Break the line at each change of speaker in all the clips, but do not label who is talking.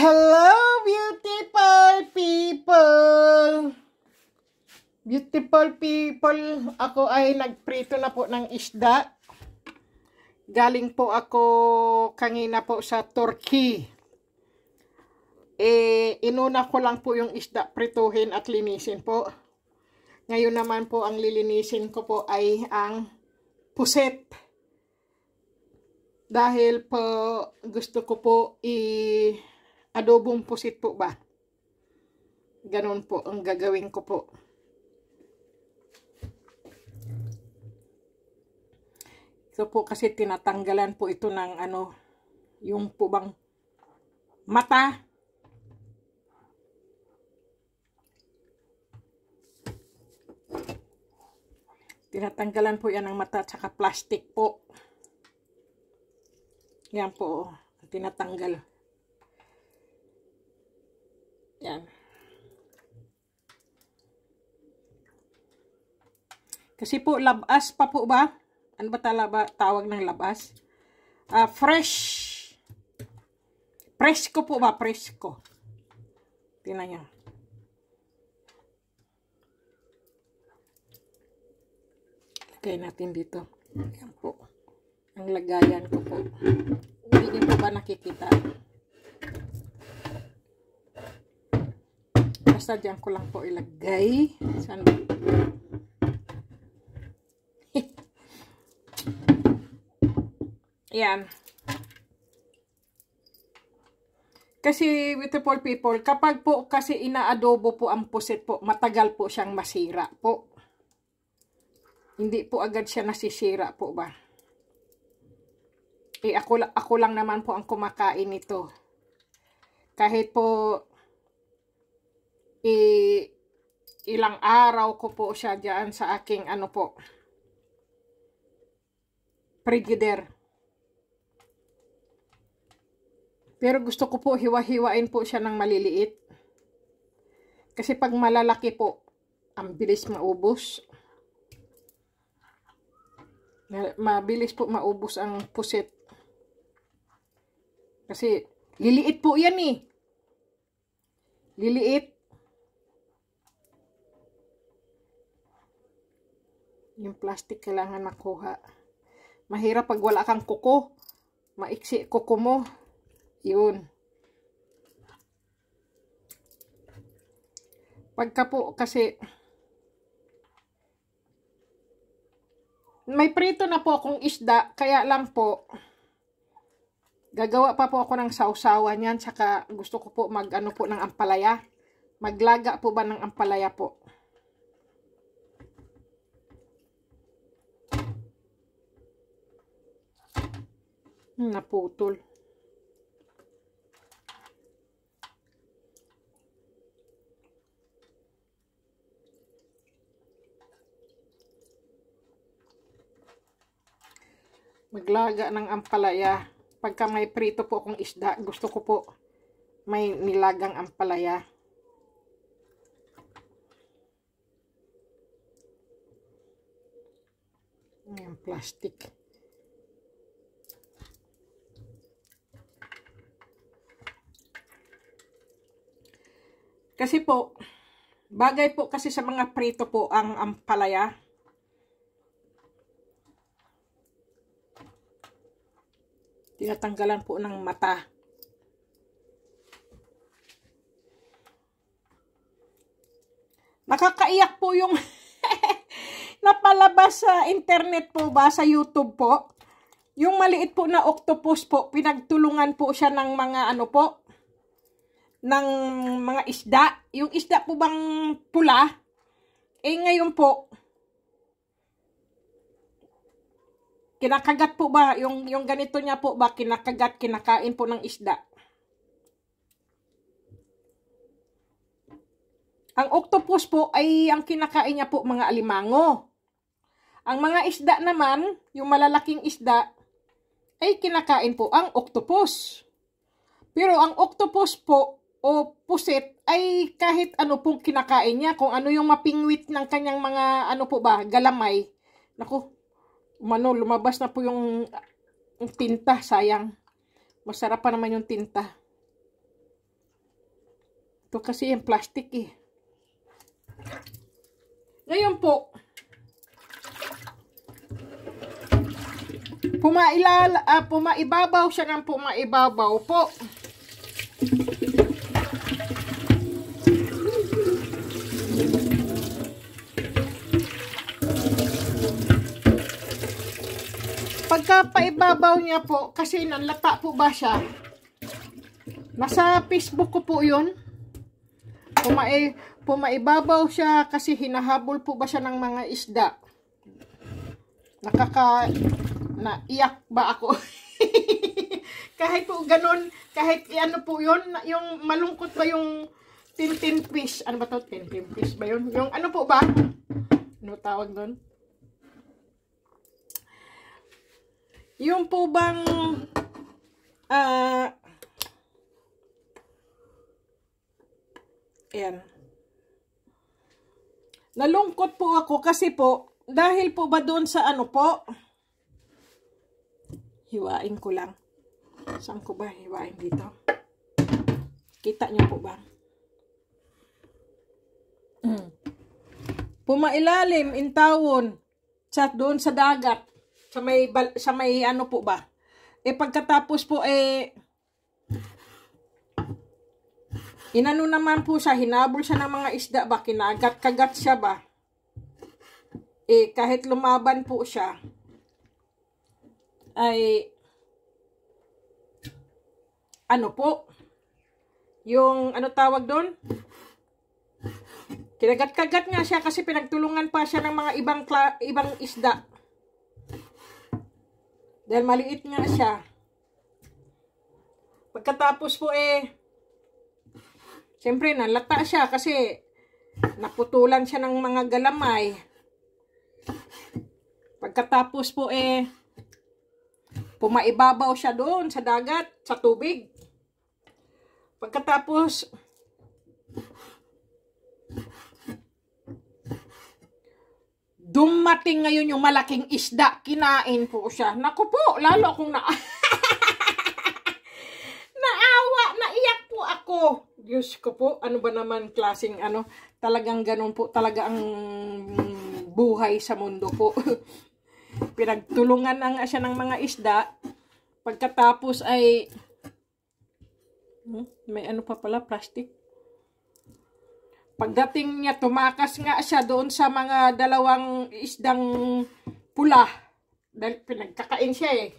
Hello, beautiful people! Beautiful people, ako ay nagprito na po ng isda. Galing po ako kanina po sa Turkey. Eh, inuna ko lang po yung isda prituhin at linisin po. Ngayon naman po ang lilinisin ko po ay ang puset. Dahil po gusto ko po i- adobong pusit po ba? Ganun po ang gagawin ko po. Ito po kasi tinatanggalan po ito ng ano, yung po bang mata. Tinatanggalan po yan ng mata tsaka plastic po. Yan po, tinatanggal. Yan. Kasi po, labas pa po ba? Ano ba talaga tawag ng labas? Uh, fresh. Presko po ba? Presko. Tingnan nyo. Lagay natin dito. Yan po. Ang lagayan ko po. Hindi po ba nakikita? basta dyan ko lang po ilagay saan ba? yan kasi beautiful people kapag po kasi inaadobo po ang pusit po matagal po siyang masira po hindi po agad siya nasisira po ba eh ako, ako lang naman po ang kumakain nito kahit po I, ilang araw ko po siya diyan sa aking ano po frigider. Pero gusto ko po hiwa-hiwain po siya ng maliliit. Kasi pag malalaki po, ang bilis maubos. Mabilis po maubos ang pusit. Kasi liliit po yan eh. Liliit. Yung plastic kailangan makuha. Mahirap pag wala kang kuko. Maiksi kuko mo. Yun. Pagka po kasi may prito na po akong isda. Kaya lang po gagawa pa po ako ng sausawan yan. saka gusto ko po mag ano po ng ampalaya. Maglaga po ba ng ampalaya po? Naputol. maglaga ng ampalaya. Pagka may prito po akong isda, gusto ko po may nilagang ampalaya. Ayan, plastic. Kasi po, bagay po kasi sa mga prito po ang ampalaya. Tinatanggalan po ng mata. Nakakaiyak po yung napalabas sa internet po ba, sa YouTube po. Yung maliit po na octopus po, pinagtulungan po siya ng mga ano po, ng mga isda. Yung isda po bang pula, eh ngayon po, kinakagat po ba, yung, yung ganito niya po ba, kinakagat, kinakain po ng isda. Ang octopus po ay ang kinakain niya po mga alimango. Ang mga isda naman, yung malalaking isda, ay kinakain po ang octopus. Pero ang octopus po o pusit ay kahit ano pong kinakain niya, kung ano yung mapingwit ng kanyang mga ano po ba, galamay. Nako, umano, lumabas na po yung, yung tinta, sayang. Masarap pa naman yung tinta. Ito kasi yung plastic eh. Ngayon po, pumailala, uh, pumaibabaw siya ng pumaibabaw po. sa paibabaw niya po, kasi nanlata po ba siya? Nasa Facebook ko po yun. Pumai, pumaibabaw siya kasi hinahabol po ba siya ng mga isda. Nakaka, na iyak ba ako? kahit po ganun, kahit ano po yun, yung malungkot ba yung tintin fish? Ano ba to? Tintin fish ba yun? Yung ano po ba? Ano tawag doon? Yung po bang uh, ayan. Nalungkot po ako kasi po dahil po ba doon sa ano po hiwain ko lang. Saan ko ba hiwain dito? Kita niyo po ba? Mm. Pumailalim, intawon, chat doon sa dagat. Sa may, sa may ano po ba? Eh pagkatapos po eh, inano naman po siya, hinabol siya ng mga isda ba, kinagat-kagat siya ba? Eh kahit lumaban po siya, ay ano po, yung ano tawag doon? Kinagat-kagat nga siya kasi pinagtulungan pa siya ng mga ibang ibang isda. Dahil maliit nga siya. Pagkatapos po eh, siyempre nalata siya kasi naputulan siya ng mga galamay. Pagkatapos po eh, pumaibabaw siya doon sa dagat, sa tubig. Pagkatapos, dumating ngayon yung malaking isda, kinain po siya. Naku po, lalo akong na... naawa, naiyak po ako. Diyos ko po, ano ba naman klasing ano, talagang ganun po, talaga ang buhay sa mundo po. Pinagtulungan ang siya ng mga isda. Pagkatapos ay, hmm, may ano pa pala, plastic Pagdating niya, tumakas nga siya doon sa mga dalawang isdang pula. Dahil pinagkakain siya eh.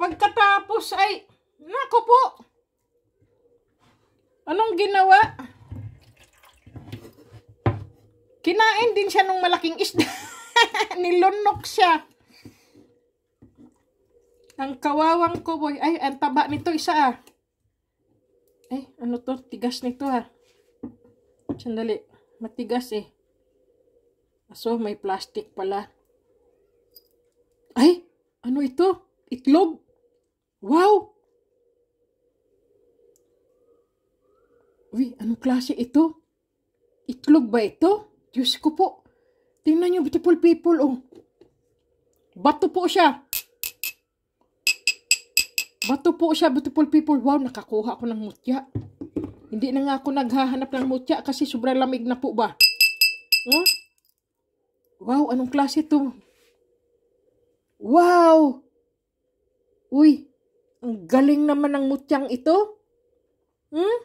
Pagkatapos ay, nako po, anong ginawa? Kinain din siya ng malaking isda. Nilunok siya. Ang kawawang kuboy. Ay, ang taba nito isa ah. Eh, ano to? Tigas nito ah. Sandali. Matigas eh. Aso, may plastic pala. Ay! Ano ito? Itlog? Wow! Uy, anong klase ito? Itlog ba ito? Diyos ko po. Tingnan nyo, beautiful people. Oh. Bato po siya. Bato po siya, beautiful people. Wow, nakakuha ako ng mutya. Hindi na nga ako naghahanap ng mutya kasi sobrang lamig na po ba? Huh? Wow, anong klase to? Wow! Uy, ang galing naman ng mutyang ito. Hmm?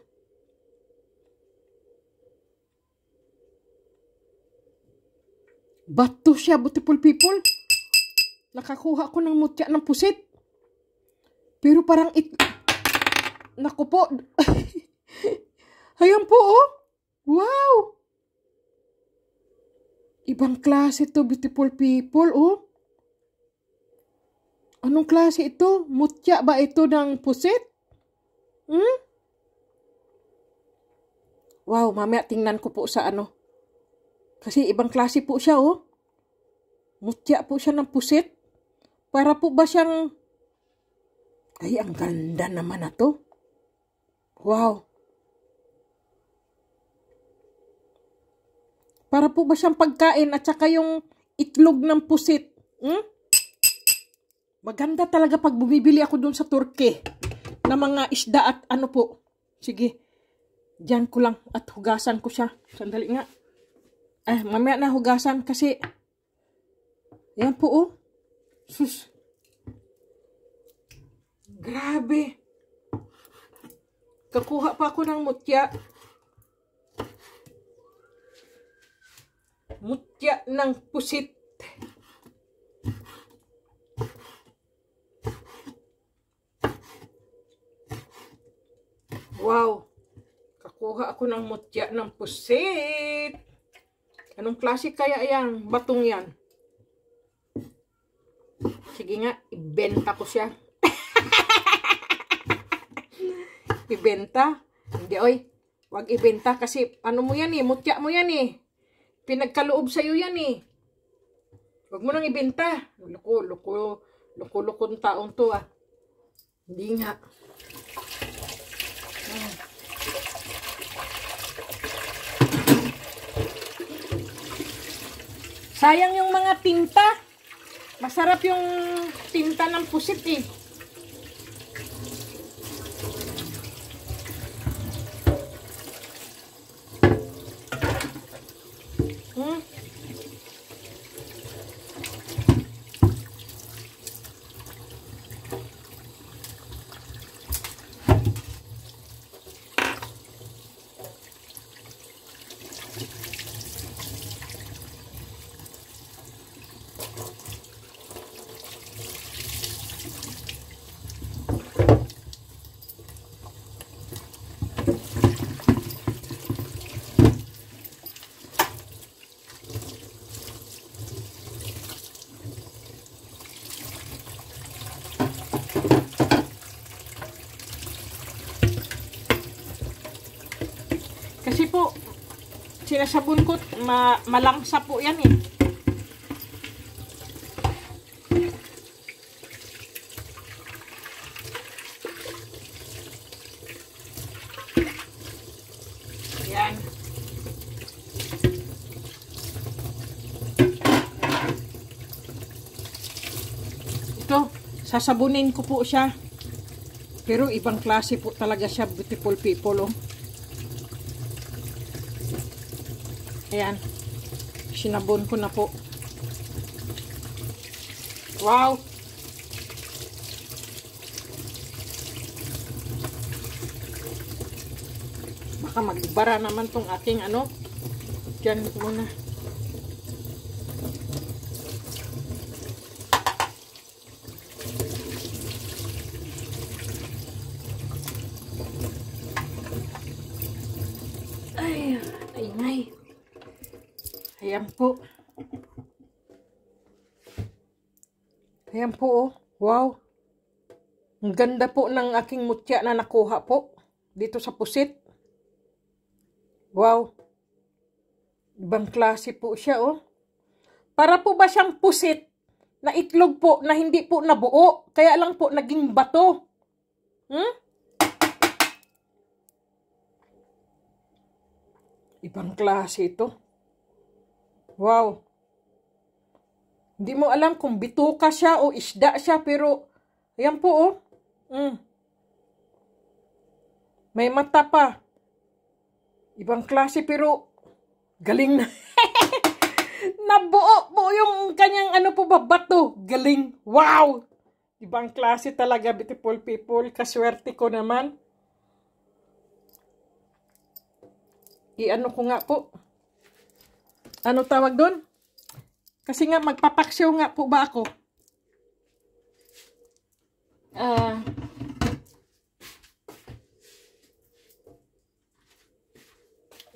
Bato siya, beautiful people. Nakakuha ko ng mutya ng pusit. Pero parang it... Naku po. Ayan po, oh. Wow! Ibang klase to, beautiful people, oh. Anong klase ito? Mutya ba ito ng pusit? Hmm? Wow, mamaya tingnan ko po sa ano. Kasi ibang klase po siya, oh. Mutya po siya ng pusit. Para po ba siyang... Ay, ang ganda naman na to. Wow. Para po ba siyang pagkain at saka yung itlog ng pusit? Hmm? Maganda talaga pag bumibili ako dun sa Turkey na mga isda at ano po. Sige, dyan ko lang at hugasan ko siya. Sandali nga. Eh, mamaya na hugasan kasi yan po oh. Sus. Grabe. Kakuha pa ako ng mutya. mutya ng pusit. Wow! Kakuha ako ng mutya ng pusit. Anong klase kaya yan? Batong yan. Sige nga, ibenta ko siya. ibenta? Hindi, oy. Huwag ibenta kasi ano mo yan eh, mutya mo yan eh. Pinagkaloob sa iyo yan eh. Huwag mo nang ibenta. Loko, loko, loko, loko ng taong to ah. Hindi nga. Sayang yung mga tinta. Masarap yung tinta ng pusit eh. sinasabon ko, ma malangsa po yan eh. Ayan. Ito, sasabunin ko po siya. Pero ibang klase po talaga siya, beautiful people oh. Ayan. Sinabon ko na po. Wow! Baka magbara naman tong aking ano. Diyan muna. po. Ayan po oh. Wow. Ang ganda po ng aking mutya na nakuha po. Dito sa pusit. Wow. Ibang klase po siya oh. Para po ba siyang pusit na itlog po na hindi po nabuo. Kaya lang po naging bato. Hmm? Ibang klase ito. Wow. Hindi mo alam kung bituka siya o isda siya, pero ayan po oh. Mm. May mata pa. Ibang klase pero galing na. Nabuo po yung kanyang ano po ba, bato. Galing. Wow! Ibang klase talaga, beautiful people. Kaswerte ko naman. I ano ko nga po ano tawag doon? Kasi nga, magpapaksyaw nga po ba ako? Ah... Uh,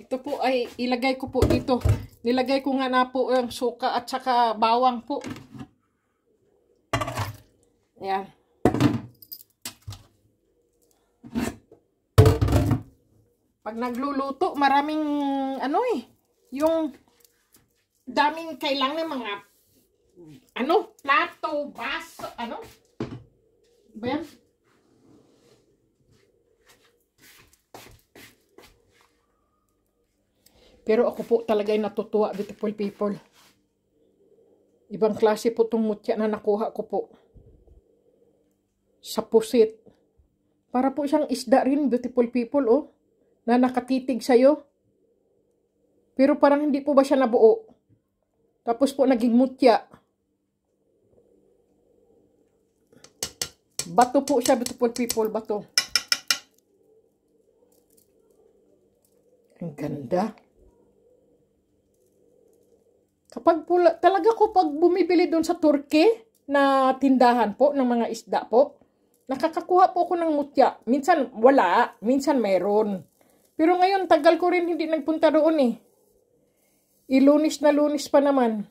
ito po ay ilagay ko po dito. Nilagay ko nga na po ang suka at saka bawang po. Ayan. Pag nagluluto, maraming ano eh, yung daming kailangan ng mga ano, plato, baso, ano? Ben? Pero ako po talaga ay natutuwa, beautiful people. Ibang klase po itong mutya na nakuha ko po. Sa pusit. Para po siyang isda rin, beautiful people, oh. Na nakatitig sa'yo. Pero parang hindi po ba siya nabuo? Tapos po naging mutya. Bato po siya, beautiful people, bato. Ang ganda. Kapag pula, talaga ko pag bumibili doon sa Turkey na tindahan po ng mga isda po, nakakakuha po ako ng mutya. Minsan wala, minsan meron. Pero ngayon, tagal ko rin hindi nagpunta doon eh. Ilunis na lunis pa naman.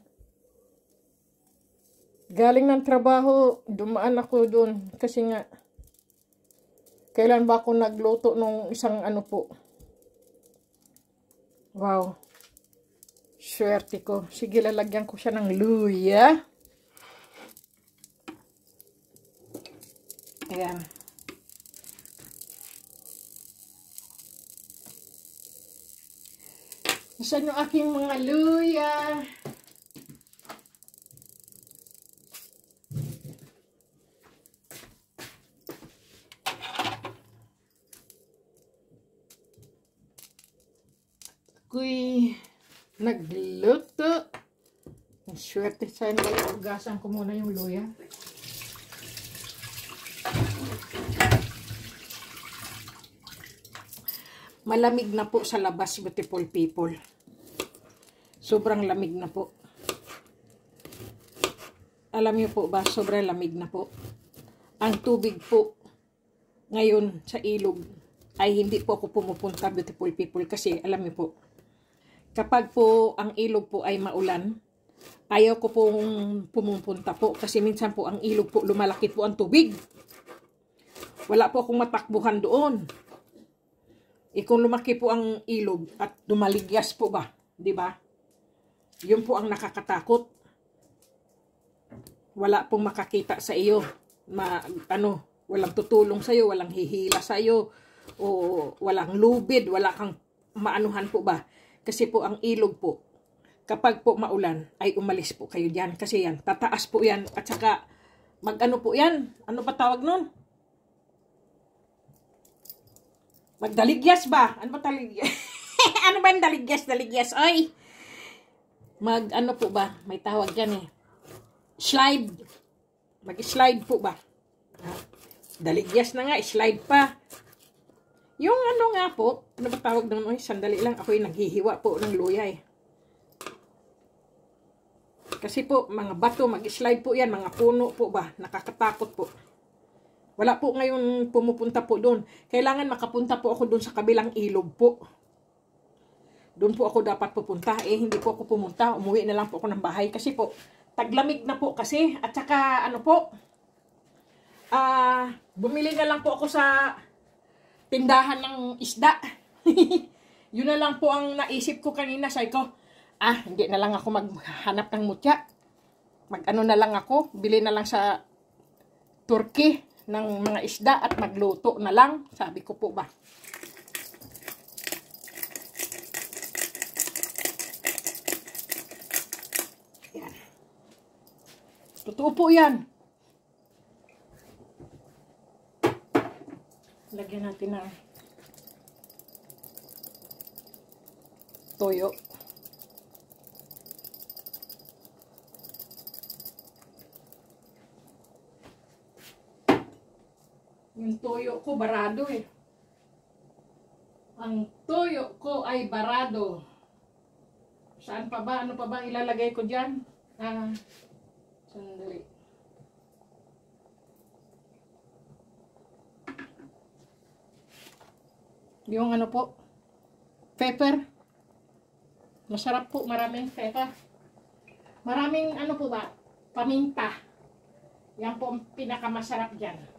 Galing ng trabaho, dumaan ako doon. Kasi nga, kailan ba ako nagluto nung isang ano po? Wow. Swerte ko. Sige, lalagyan ko siya ng luya. Ayan. Ayan. Nasaan yung aking mga luya? Ako'y nagluto. Ang swerte sa'yo. Ugasan ko muna yung luya. Malamig na po sa labas, beautiful people. Sobrang lamig na po. Alam niyo po ba, sobrang lamig na po. Ang tubig po ngayon sa ilog ay hindi po ako pumupunta, beautiful people, kasi alam niyo po, kapag po ang ilog po ay maulan, ayaw ko pong pumupunta po kasi minsan po ang ilog po lumalaki po ang tubig. Wala po akong matakbuhan doon. E kung lumaki po ang ilog at dumaligyas po ba, di ba? Yun po ang nakakatakot. Wala pong makakita sa iyo. Ma, ano, walang tutulong sa iyo, walang hihila sa iyo, o walang lubid, wala kang maanuhan po ba. Kasi po ang ilog po, kapag po maulan, ay umalis po kayo diyan. Kasi yan, tataas po yan. At saka, mag ano po yan, ano pa tawag nun? Magdaligyas ba? Ano ba taligyas? ano ba yung daligyas, daligyas? Oy! Mag, ano po ba? May tawag yan eh. Slide. Mag-slide po ba? Daligyas na nga, slide pa. Yung ano nga po, ano ba tawag doon? Oy, sandali lang, ako'y naghihiwa po ng luya eh. Kasi po, mga bato, mag-slide po yan, mga puno po ba? Nakakatakot po. Wala po ngayon pumupunta po doon. Kailangan makapunta po ako doon sa kabilang ilog po. Doon po ako dapat pupunta. Eh, hindi po ako pumunta. Umuwi na lang po ako ng bahay. Kasi po, taglamig na po kasi. At saka, ano po, ah, uh, bumili na lang po ako sa tindahan ng isda. Yun na lang po ang naisip ko kanina. Sabi ko, ah, hindi na lang ako maghanap ng mutya. Mag-ano na lang ako, bili na lang sa Turkey ng mga isda at magluto na lang. Sabi ko po ba. Yan. Totoo po yan. Lagyan natin ng toyo. toyo ko barado eh. Ang toyo ko ay barado. Saan pa ba? Ano pa ba ilalagay ko dyan? Ah, sandali. Yung ano po? Pepper. Masarap po. Maraming pepper. Maraming ano po ba? Paminta. Yan po ang pinakamasarap dyan.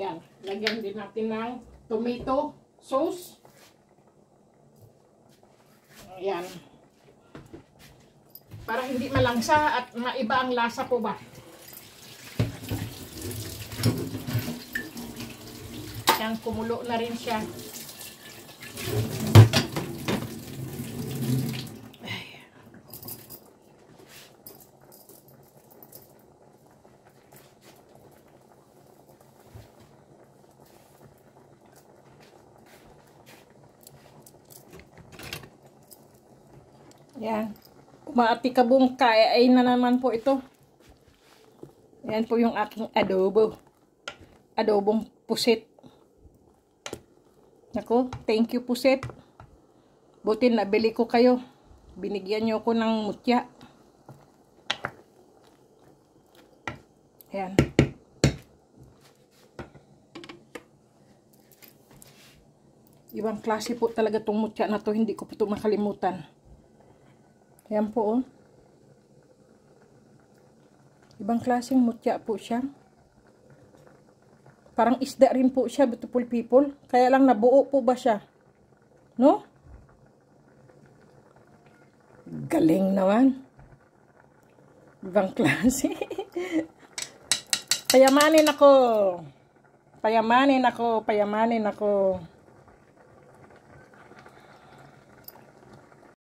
Yan. Lagyan din natin ng tomato sauce. Yan. Para hindi malangsa at maiba ang lasa po ba. Yan, kumulo na rin siya. Maati kabong kaya ay na naman po ito. Ayan po yung aking adobo. Adobong pusit. Nako, thank you pusit. Buti nabili ko kayo. Binigyan nyo ko ng mutya. Ayan. Ibang klase po talaga itong mutya na to. Hindi ko po ito makalimutan. Ayan po oh. Ibang klaseng mutya po siya. Parang isda rin po siya, beautiful people. Kaya lang nabuo po ba siya? No? Galing naman. Ibang klase. payamanin ako. Payamanin ako, payamanin ako.